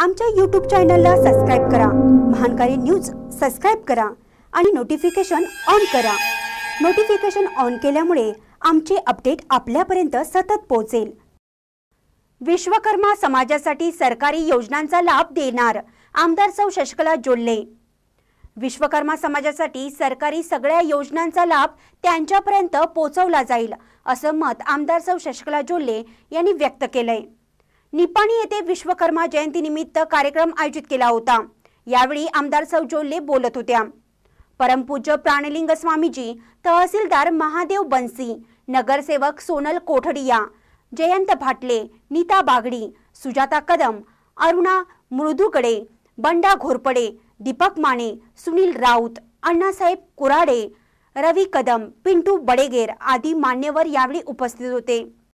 आमच्या यूट्यूब चॅनलला सबस्क्राईब करा महानकारी न्यूज सबस्क्राईब करा आणि नोटिफिकेशन ऑन करा नोटिफिकेशन ऑन केल्यामुळे आमचे अपडेट आपल्यापर्यंत सतत पोहोचेल विश्वकर्मा समाजासाठी सरकारी योजनांचा लाभ देणार आमदार सौ शशकला जोडले विश्वकर्मा समाजासाठी सरकारी सगळ्या योजनांचा लाभ त्यांच्यापर्यंत पोहोचवला जाईल असं मत आमदार सौ शशकला जोल्ले यांनी व्यक्त केलंय निपाणी येथे विश्वकर्मा जयंतीनिमित्त कार्यक्रम आयोजित केला होता यावेळी आमदार सौ बोलत होत्या परमपूज्य प्राणलिंग स्वामीजी तहसीलदार महादेव बनसी नगरसेवक सोनल कोठडिया जयंत भाटले नीता बागडी सुजाता कदम अरुणा मृदुकडे बंडा घोरपडे दीपक माने सुनील राऊत अण्णासाहेब कुराडे रवी कदम पिंटू बडेगेर आदी मान्यवर यावेळी उपस्थित होते